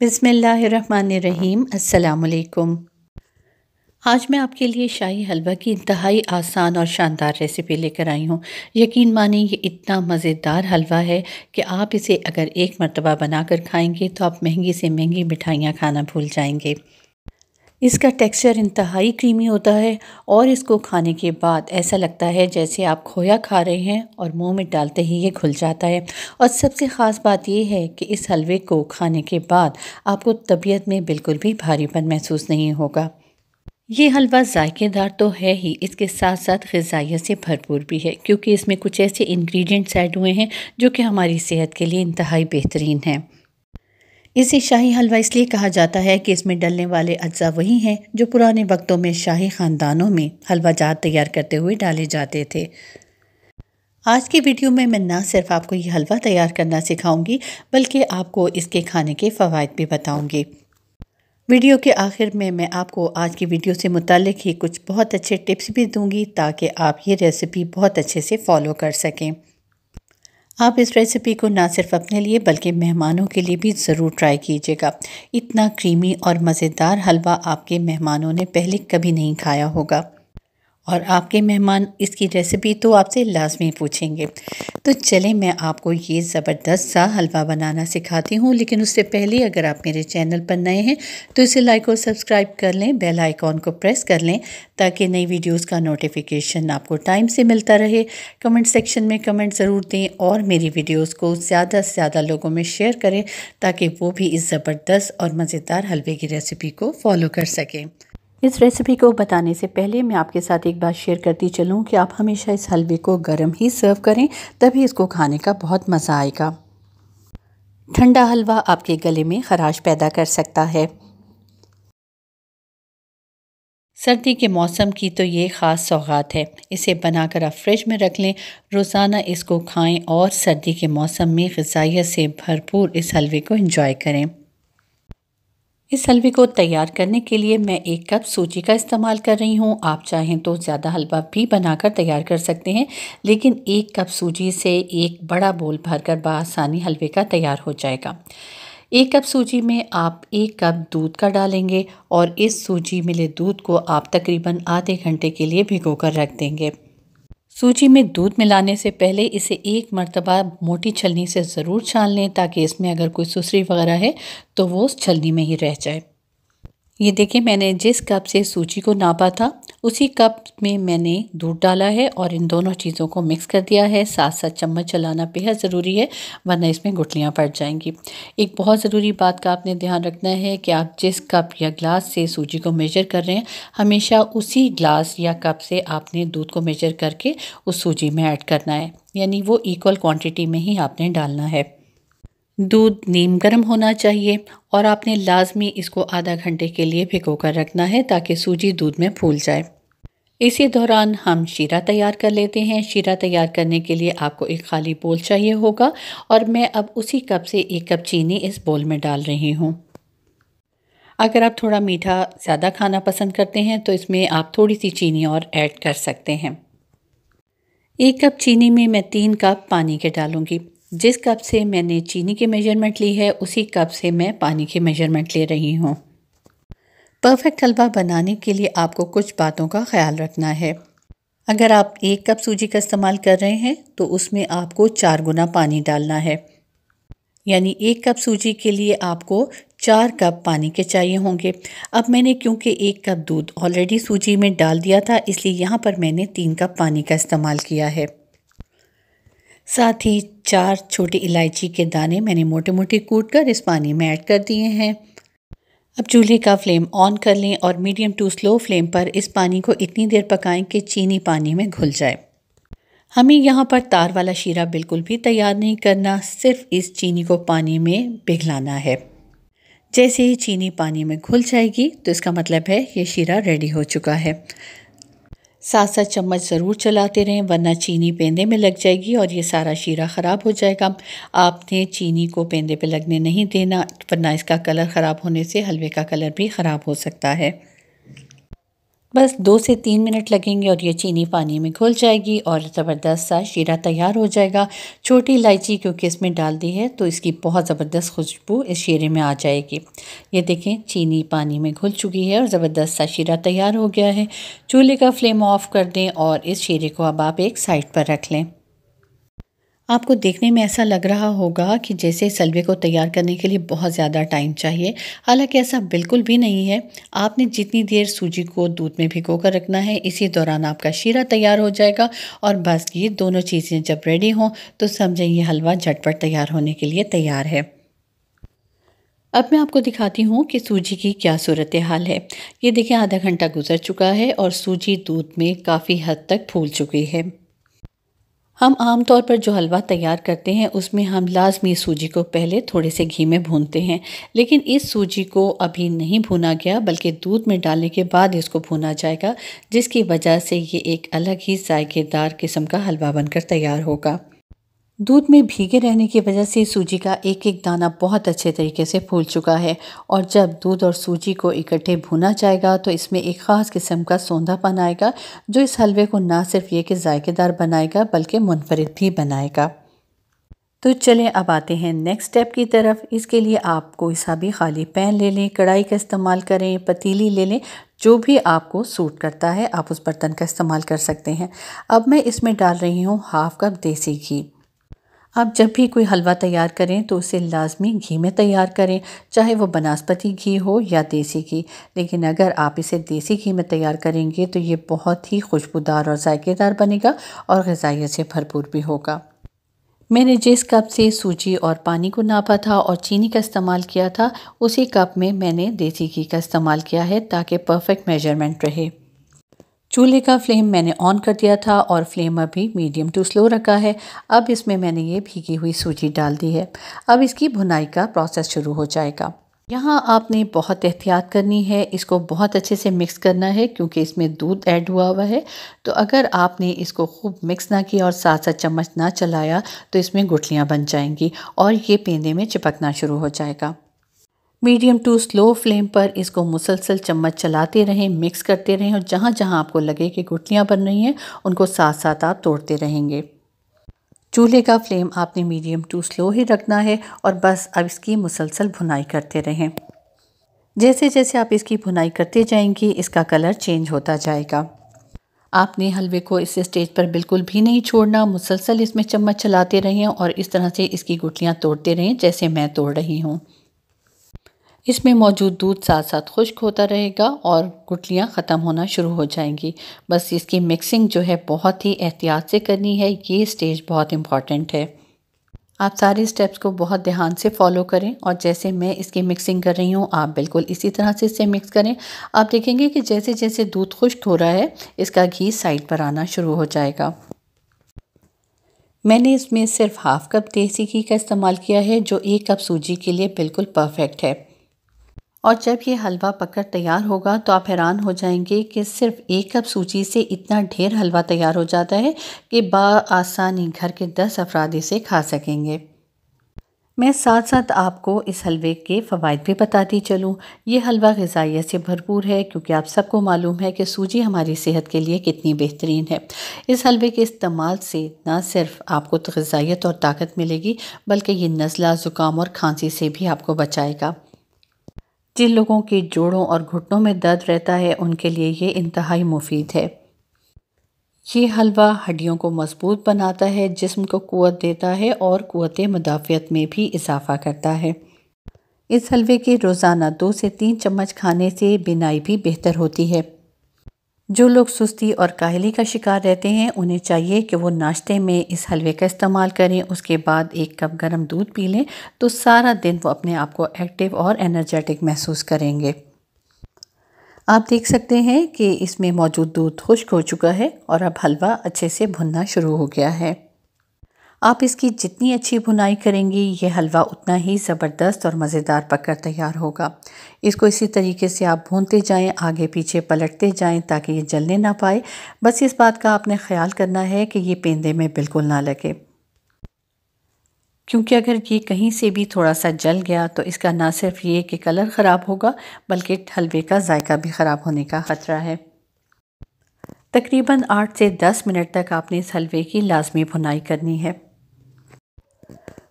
बिसमीम् अल्लाम आज मैं आपके लिए शाही हलवा की इंतहाई आसान और शानदार रेसिपी लेकर आई हूँ यकीन माने ये इतना मज़ेदार हलवा है कि आप इसे अगर एक मरतबा बनाकर खाएंगे तो आप महंगी से महंगी मिठाइयाँ खाना भूल जाएंगे इसका टेक्सचर इंतहाई क्रीमी होता है और इसको खाने के बाद ऐसा लगता है जैसे आप खोया खा रहे हैं और मुंह में डालते ही ये घुल जाता है और सबसे ख़ास बात यह है कि इस हलवे को खाने के बाद आपको तबीयत में बिल्कुल भी भारीपन महसूस नहीं होगा ये हलवा जायकेदार तो है ही इसके साथ साथ गजाइत से भरपूर भी है क्योंकि इसमें कुछ ऐसे इन्ग्रीडियंट्स ऐड हुए हैं जो कि हमारी सेहत के लिए इंतहाई बेहतरीन हैं इसे शाही हलवा इसलिए कहा जाता है कि इसमें डलने वाले अज्जा वही हैं जो पुराने वक्तों में शाही ख़ानदानों में हलवा जात तैयार करते हुए डाले जाते थे आज की वीडियो में मैं ना सिर्फ आपको ये हलवा तैयार करना सिखाऊंगी बल्कि आपको इसके खाने के फ़वाद भी बताऊंगी वीडियो के आखिर में मैं आपको आज की वीडियो से मुतलिक ही कुछ बहुत अच्छे टिप्स भी दूंगी ताकि आप ये रेसिपी बहुत अच्छे से फॉलो कर सकें आप इस रेसिपी को ना सिर्फ अपने लिए बल्कि मेहमानों के लिए भी ज़रूर ट्राई कीजिएगा इतना क्रीमी और मज़ेदार हलवा आपके मेहमानों ने पहले कभी नहीं खाया होगा और आपके मेहमान इसकी रेसिपी तो आपसे लाजमी पूछेंगे तो चले मैं आपको ये ज़बरदस्त सा हलवा बनाना सिखाती हूँ लेकिन उससे पहले अगर आप मेरे चैनल पर नए हैं तो इसे लाइक और सब्सक्राइब कर लें बेल आइकॉन को प्रेस कर लें ताकि नई वीडियोस का नोटिफिकेशन आपको टाइम से मिलता रहे कमेंट सेक्शन में कमेंट ज़रूर दें और मेरी वीडियोज़ को ज़्यादा से ज़्यादा लोगों में शेयर करें ताकि वो भी इस ज़बरदस्त और मज़ेदार हलवे की रेसिपी को फॉलो कर सकें इस रेसिपी को बताने से पहले मैं आपके साथ एक बात शेयर करती चलूँ कि आप हमेशा इस हलवे को गर्म ही सर्व करें तभी इसको खाने का बहुत मज़ा आएगा ठंडा हलवा आपके गले में खराश पैदा कर सकता है सर्दी के मौसम की तो ये ख़ास सौगात है इसे बनाकर आप फ्रिज में रख लें रोज़ाना इसको खाएं और सर्दी के मौसम में गजाइत से भरपूर इस हलवे को एंजॉय करें इस हलवे को तैयार करने के लिए मैं एक कप सूजी का इस्तेमाल कर रही हूँ आप चाहें तो ज़्यादा हलवा भी बनाकर तैयार कर सकते हैं लेकिन एक कप सूजी से एक बड़ा बोल भरकर बसानी हलवे का तैयार हो जाएगा एक कप सूजी में आप एक कप दूध का डालेंगे और इस सूजी मिले दूध को आप तकरीबन आधे घंटे के लिए भिगो कर रख देंगे सूजी में दूध मिलाने से पहले इसे एक मरतबा मोटी छलनी से ज़रूर छान लें ताकि इसमें अगर कोई सुसरी वगैरह है तो वो उस छलनी में ही रह जाए ये देखिए मैंने जिस कप से सूजी को नापा था उसी कप में मैंने दूध डाला है और इन दोनों चीज़ों को मिक्स कर दिया है साथ साथ चम्मच चलाना बेहद ज़रूरी है वरना इसमें गुटलियाँ पड़ जाएंगी एक बहुत ज़रूरी बात का आपने ध्यान रखना है कि आप जिस कप या ग्लास से सूजी को मेजर कर रहे हैं हमेशा उसी ग्लास या कप से आपने दूध को मेजर करके उस सूजी में ऐड करना है यानी वो इक्वल क्वान्टिटी में ही आपने डालना है दूध नीम गर्म होना चाहिए और आपने लाजमी इसको आधा घंटे के लिए भिगो कर रखना है ताकि सूजी दूध में फूल जाए इसी दौरान हम शीरा तैयार कर लेते हैं शीरा तैयार करने के लिए आपको एक खाली बोल चाहिए होगा और मैं अब उसी कप से एक कप चीनी इस बोल में डाल रही हूँ अगर आप थोड़ा मीठा ज़्यादा खाना पसंद करते हैं तो इसमें आप थोड़ी सी चीनी और ऐड कर सकते हैं एक कप चीनी में मैं तीन कप पानी के डालूंगी जिस कप से मैंने चीनी की मेजरमेंट ली है उसी कप से मैं पानी की मेजरमेंट ले रही हूँ परफेक्ट हलवा बनाने के लिए आपको कुछ बातों का ख्याल रखना है अगर आप एक कप सूजी का इस्तेमाल कर रहे हैं तो उसमें आपको चार गुना पानी डालना है यानी एक कप सूजी के लिए आपको चार कप पानी के चाहिए होंगे अब मैंने क्योंकि एक कप दूध ऑलरेडी सूजी में डाल दिया था इसलिए यहाँ पर मैंने तीन कप पानी का इस्तेमाल किया है साथ ही चार छोटे इलायची के दाने मैंने मोटे मोटे कूट कर इस पानी में ऐड कर दिए हैं अब चूल्हे का फ्लेम ऑन कर लें और मीडियम टू स्लो फ्लेम पर इस पानी को इतनी देर पकाएं कि चीनी पानी में घुल जाए हमें यहाँ पर तार वाला शीरा बिल्कुल भी तैयार नहीं करना सिर्फ इस चीनी को पानी में पिघलाना है जैसे ही चीनी पानी में घुल जाएगी तो इसका मतलब है ये शीरा रेडी हो चुका है सात सात चम्मच ज़रूर चलाते रहें वरना चीनी पेंदे में लग जाएगी और ये सारा शीरा ख़राब हो जाएगा आपने चीनी को पेंदे पे लगने नहीं देना वरना इसका कलर ख़राब होने से हलवे का कलर भी ख़राब हो सकता है बस दो से तीन मिनट लगेंगे और ये चीनी पानी में घुल जाएगी और ज़बरदस्त सा शीरा तैयार हो जाएगा छोटी इलायची क्योंकि इसमें डाल दी है तो इसकी बहुत ज़बरदस्त खुशबू इस शीरे में आ जाएगी ये देखें चीनी पानी में घुल चुकी है और ज़बरदस्त सा शीरा तैयार हो गया है चूल्हे का फ्लेम ऑफ़ कर दें और इस शीरे को अब आप एक साइड पर रख लें आपको देखने में ऐसा लग रहा होगा कि जैसे सलवे को तैयार करने के लिए बहुत ज़्यादा टाइम चाहिए हालांकि ऐसा बिल्कुल भी नहीं है आपने जितनी देर सूजी को दूध में भिगो कर रखना है इसी दौरान आपका शीरा तैयार हो जाएगा और बस ये दोनों चीज़ें जब रेडी हों तो समझें ये हलवा झटपट तैयार होने के लिए तैयार है अब मैं आपको दिखाती हूँ कि सूजी की क्या सूरत हाल है ये देखिए आधा घंटा गुजर चुका है और सूजी दूध में काफ़ी हद तक फूल चुकी है हम आमतौर पर जो हलवा तैयार करते हैं उसमें हम लाजमी सूजी को पहले थोड़े से घी में भूनते हैं लेकिन इस सूजी को अभी नहीं भूना गया बल्कि दूध में डालने के बाद इसको भूना जाएगा जिसकी वजह से ये एक अलग ही जायकेदार किस्म का हलवा बनकर तैयार होगा दूध में भीगे रहने की वजह से सूजी का एक एक दाना बहुत अच्छे तरीके से फूल चुका है और जब दूध और सूजी को इकट्ठे भुना जाएगा तो इसमें एक ख़ास किस्म का सौंधापन आएगा जो इस हलवे को ना सिर्फ ये कि जायकेदार बनाएगा बल्कि मुनफरद भी बनाएगा तो चलें अब आते हैं नेक्स्ट स्टेप की तरफ इसके लिए आप कोई सा भी खाली पैन ले लें कढ़ाई का इस्तेमाल करें पतीली ले लें जो भी आपको सूट करता है आप उस बर्तन का इस्तेमाल कर सकते हैं अब मैं इसमें डाल रही हूँ हाफ़ कप देसी घी आप जब भी कोई हलवा तैयार करें तो उसे लाजमी घी में तैयार करें चाहे वो बनस्पति घी हो या देसी घी लेकिन अगर आप इसे देसी घी में तैयार करेंगे तो ये बहुत ही खुशबूदार और ज़ायकेदार बनेगा और गजाइत से भरपूर भी होगा मैंने जिस कप से सूजी और पानी को नापा था और चीनी का इस्तेमाल किया था उसी कप में मैंने देसी घी का इस्तेमाल किया है ताकि परफेक्ट मेजरमेंट रहे चूल्हे का फ्लेम मैंने ऑन कर दिया था और फ्लेम अभी मीडियम टू स्लो रखा है अब इसमें मैंने ये भीगी हुई सूजी डाल दी है अब इसकी भुनाई का प्रोसेस शुरू हो जाएगा यहाँ आपने बहुत एहतियात करनी है इसको बहुत अच्छे से मिक्स करना है क्योंकि इसमें दूध ऐड हुआ हुआ है तो अगर आपने इसको खूब मिक्स ना किया और साथ साथ चम्मच ना चलाया तो इसमें गुठलियाँ बन जाएंगी और ये पेंदे में चिपकना शुरू हो जाएगा मीडियम टू स्लो फ्लेम पर इसको मुसलसल चम्मच चलाते रहें मिक्स करते रहें और जहाँ जहाँ आपको लगे कि गुटलियाँ बन रही हैं उनको साथ साथ आप तोड़ते रहेंगे चूल्हे का फ्लेम आपने मीडियम टू स्लो ही रखना है और बस अब इसकी मुसलसल भुनाई करते रहें जैसे जैसे आप इसकी भुनाई करते जाएंगी इसका कलर चेंज होता जाएगा आपने हलवे को इस स्टेज पर बिल्कुल भी नहीं छोड़ना मुसलसल इसमें चम्मच चलाते रहें और इस तरह से इसकी गुटलियाँ तोड़ते रहें जैसे मैं तोड़ रही हूँ इसमें मौजूद दूध साथ साथ खुश्क होता रहेगा और गुटलियाँ ख़त्म होना शुरू हो जाएंगी बस इसकी मिक्सिंग जो है बहुत ही एहतियात से करनी है ये स्टेज बहुत इम्पॉर्टेंट है आप सारे स्टेप्स को बहुत ध्यान से फॉलो करें और जैसे मैं इसकी मिक्सिंग कर रही हूँ आप बिल्कुल इसी तरह से इसे मिक्स करें आप देखेंगे कि जैसे जैसे दूध खुश्क हो रहा है इसका घी साइड पर आना शुरू हो जाएगा मैंने इसमें सिर्फ हाफ़ कप देसी घी का इस्तेमाल किया है जो एक कप सूजी के लिए बिल्कुल परफेक्ट है और जब ये हलवा पककर तैयार होगा तो आप हैरान हो जाएंगे कि सिर्फ एक कप सूजी से इतना ढेर हलवा तैयार हो जाता है कि बआसानी घर के दस अफराद इसे खा सकेंगे मैं साथ साथ आपको इस हलवे के फ़वाद भी बताती चलूँ ये हलवा गजाइत से भरपूर है क्योंकि आप सबको मालूम है कि सूजी हमारी सेहत के लिए कितनी बेहतरीन है इस हलवे के इस्तेमाल से ना सिर्फ आपको तो गजाइत और ताकत मिलेगी बल्कि ये नज़ला ज़ुकाम और खांसी से भी आपको बचाएगा जिन लोगों के जोड़ों और घुटनों में दर्द रहता है उनके लिए ये इंतहाई मुफीद है ये हलवा हड्डियों को मजबूत बनाता है जिस्म को कुत देता है और कुत मुदाफ़ियत में भी इजाफ़ा करता है इस हलवे के रोज़ाना दो से तीन चम्मच खाने से बिनाई भी बेहतर होती है जो लोग सुस्ती और काहली का शिकार रहते हैं उन्हें चाहिए कि वो नाश्ते में इस हलवे का इस्तेमाल करें उसके बाद एक कप गर्म दूध पी लें तो सारा दिन वो अपने आप को एक्टिव और एनर्जेटिक महसूस करेंगे आप देख सकते हैं कि इसमें मौजूद दूध खुश्क हो चुका है और अब हलवा अच्छे से भुनना शुरू हो गया है आप इसकी जितनी अच्छी भुनाई करेंगे ये हलवा उतना ही ज़बरदस्त और मज़ेदार पककर तैयार होगा इसको इसी तरीके से आप भूनते जाएं आगे पीछे पलटते जाएं ताकि ये जलने ना पाए बस इस बात का आपने ख्याल करना है कि ये पेंदे में बिल्कुल ना लगे क्योंकि अगर ये कहीं से भी थोड़ा सा जल गया तो इसका ना सिर्फ ये कि कलर ख़राब होगा बल्कि हलवे का जायका भी ख़राब होने का ख़तरा है तकरीबन आठ से दस मिनट तक आपने इस हलवे की लाजमी भुनाई करनी है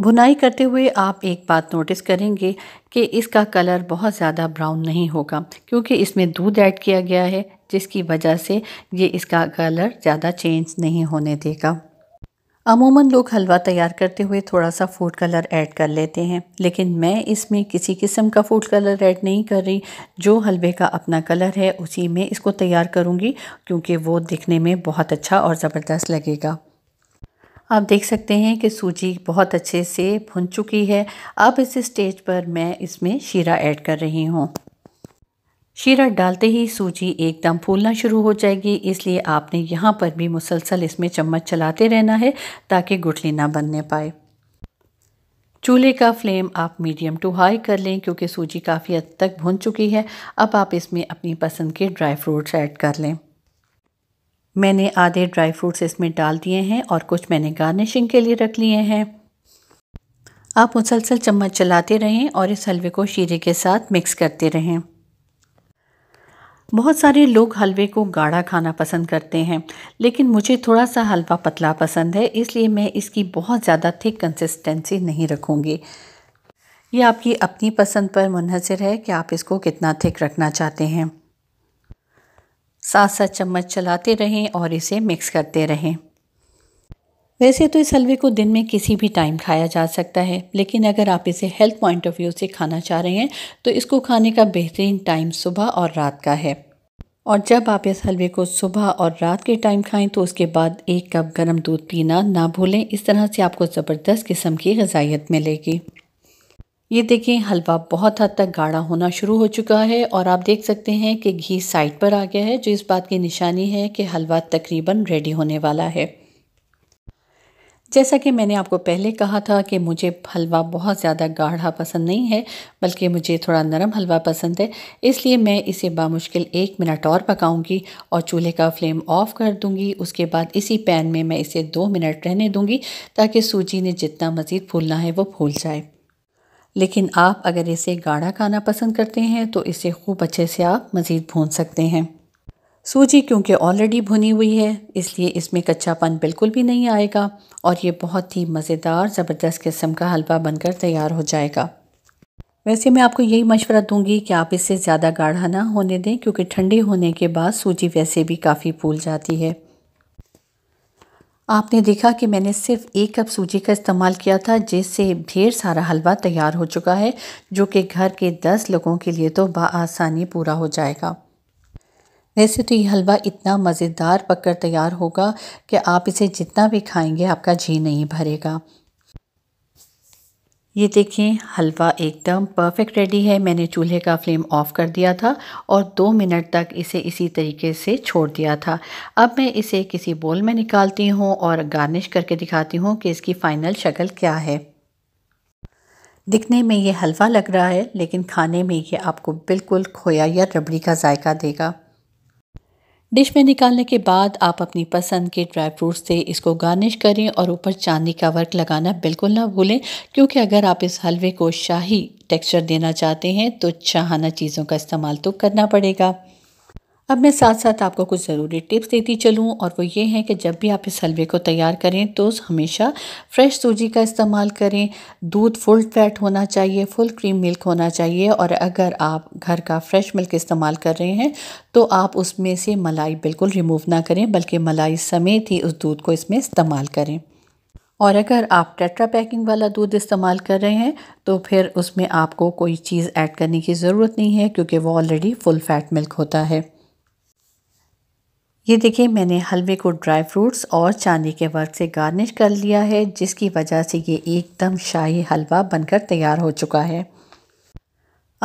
बुनाई करते हुए आप एक बात नोटिस करेंगे कि इसका कलर बहुत ज़्यादा ब्राउन नहीं होगा क्योंकि इसमें दूध ऐड किया गया है जिसकी वजह से ये इसका कलर ज़्यादा चेंज नहीं होने देगा अमूमन लोग हलवा तैयार करते हुए थोड़ा सा फूड कलर ऐड कर लेते हैं लेकिन मैं इसमें किसी किस्म का फूड कलर ऐड नहीं कर रही जो हलवे का अपना कलर है उसी में इसको तैयार करूँगी क्योंकि वो दिखने में बहुत अच्छा और ज़बरदस्त लगेगा आप देख सकते हैं कि सूजी बहुत अच्छे से भुन चुकी है अब इस स्टेज पर मैं इसमें शीरा ऐड कर रही हूँ शीरा डालते ही सूजी एकदम फूलना शुरू हो जाएगी इसलिए आपने यहाँ पर भी मुसलसल इसमें चम्मच चलाते रहना है ताकि गुठली ना बनने पाए चूल्हे का फ्लेम आप मीडियम टू हाई कर लें क्योंकि सूजी काफ़ी हद तक भुन चुकी है अब आप इसमें अपनी पसंद के ड्राई फ्रूट्स ऐड कर लें मैंने आधे ड्राई फ्रूट्स इसमें डाल दिए हैं और कुछ मैंने गार्निशिंग के लिए रख लिए हैं आप मुसलसल चम्मच चलाते रहें और इस हलवे को शीरे के साथ मिक्स करते रहें बहुत सारे लोग हलवे को गाढ़ा खाना पसंद करते हैं लेकिन मुझे थोड़ा सा हलवा पतला पसंद है इसलिए मैं इसकी बहुत ज़्यादा थिक कंसिस्टेंसी नहीं रखूँगी ये आपकी अपनी पसंद पर मुनहसर है कि आप इसको कितना थिक रखना चाहते हैं साथ साथ चम्मच चलाते रहें और इसे मिक्स करते रहें वैसे तो इस हलवे को दिन में किसी भी टाइम खाया जा सकता है लेकिन अगर आप इसे हेल्थ पॉइंट ऑफ व्यू से खाना चाह रहे हैं तो इसको खाने का बेहतरीन टाइम सुबह और रात का है और जब आप इस हलवे को सुबह और रात के टाइम खाएं तो उसके बाद एक कप गर्म दूध पीना ना भूलें इस तरह से आपको ज़बरदस्त किस्म की गजाइत मिलेगी ये देखें हलवा बहुत हद तक गाढ़ा होना शुरू हो चुका है और आप देख सकते हैं कि घी साइड पर आ गया है जो इस बात की निशानी है कि हलवा तकरीबन रेडी होने वाला है जैसा कि मैंने आपको पहले कहा था कि मुझे हलवा बहुत ज़्यादा गाढ़ा पसंद नहीं है बल्कि मुझे थोड़ा नरम हलवा पसंद है इसलिए मैं इसे बामुश्किल एक मिनट और पकाऊंगी और चूल्हे का फ्लेम ऑफ कर दूंगी उसके बाद इसी पैन में मैं इसे दो मिनट रहने दूंगी ताकि सूजी ने जितना मज़ीद फूलना है वो फूल जाए लेकिन आप अगर इसे गाढ़ा खाना पसंद करते हैं तो इसे खूब अच्छे से आप मज़ीद भून सकते हैं सूजी क्योंकि ऑलरेडी भुनी हुई है इसलिए इसमें कच्चापन बिल्कुल भी नहीं आएगा और ये बहुत ही मज़ेदार ज़बरदस्त किस्म का हलवा बनकर तैयार हो जाएगा वैसे मैं आपको यही मशवरा दूंगी कि आप इसे ज़्यादा गाढ़ा ना होने दें क्योंकि ठंडी होने के बाद सूजी वैसे भी काफ़ी फूल जाती है आपने देखा कि मैंने सिर्फ एक कप सूजी का इस्तेमाल किया था जिससे ढेर सारा हलवा तैयार हो चुका है जो कि घर के दस लोगों के लिए तो बसानी पूरा हो जाएगा वैसे तो ये हलवा इतना मज़ेदार पककर तैयार होगा कि आप इसे जितना भी खाएंगे आपका जी नहीं भरेगा ये देखें हलवा एकदम परफेक्ट रेडी है मैंने चूल्हे का फ्लेम ऑफ कर दिया था और दो मिनट तक इसे इसी तरीके से छोड़ दिया था अब मैं इसे किसी बोल में निकालती हूँ और गार्निश करके दिखाती हूँ कि इसकी फ़ाइनल शक्ल क्या है दिखने में ये हलवा लग रहा है लेकिन खाने में ये आपको बिल्कुल खोया या रबड़ी का जायका देगा डिश में निकालने के बाद आप अपनी पसंद के ड्राई फ्रूट्स से इसको गार्निश करें और ऊपर चांदी का वर्क लगाना बिल्कुल ना भूलें क्योंकि अगर आप इस हलवे को शाही टेक्सचर देना चाहते हैं तो चाहना चीज़ों का इस्तेमाल तो करना पड़ेगा अब मैं साथ साथ आपको कुछ ज़रूरी टिप्स देती चलूँ और वो ये हैं कि जब भी आप इस हलवे को तैयार करें तो हमेशा फ्रेश सूजी का इस्तेमाल करें दूध फुल फैट होना चाहिए फुल क्रीम मिल्क होना चाहिए और अगर आप घर का फ्रेश मिल्क इस्तेमाल कर रहे हैं तो आप उसमें से मलाई बिल्कुल रिमूव ना करें बल्कि मलाई समेत ही उस दूध को इसमें इस्तेमाल करें और अगर आप टेट्रा पैकिंग वाला दूध इस्तेमाल कर रहे हैं तो फिर उसमें आपको कोई चीज़ ऐड करने की ज़रूरत नहीं है क्योंकि वो ऑलरेडी फुल फैट मिल्क होता है ये देखिए मैंने हलवे को ड्राई फ्रूट्स और चांदी के वर्क से गार्निश कर लिया है जिसकी वजह से ये एकदम शाही हलवा बनकर तैयार हो चुका है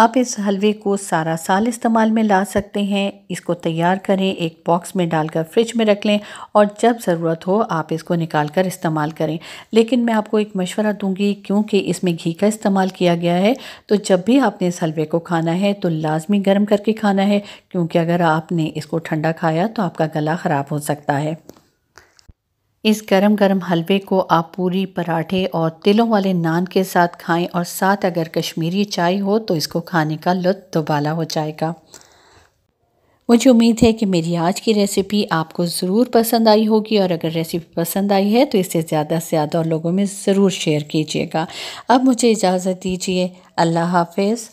आप इस हलवे को सारा साल इस्तेमाल में ला सकते हैं इसको तैयार करें एक बॉक्स में डालकर फ्रिज में रख लें और जब ज़रूरत हो आप इसको निकाल कर इस्तेमाल करें लेकिन मैं आपको एक मशवरा दूंगी क्योंकि इसमें घी का इस्तेमाल किया गया है तो जब भी आपने इस हलवे को खाना है तो लाजमी गर्म करके खाना है क्योंकि अगर आपने इसको ठंडा खाया तो आपका गला ख़राब हो सकता है इस गरम गरम हलवे को आप पूरी पराठे और तिलों वाले नान के साथ खाएं और साथ अगर कश्मीरी चाय हो तो इसको खाने का लुत्फ दोबाला हो जाएगा मुझे उम्मीद है कि मेरी आज की रेसिपी आपको ज़रूर पसंद आई होगी और अगर रेसिपी पसंद आई है तो इसे ज़्यादा से ज़्यादा लोगों में ज़रूर शेयर कीजिएगा अब मुझे इजाज़त दीजिए अल्लाह हाफिज़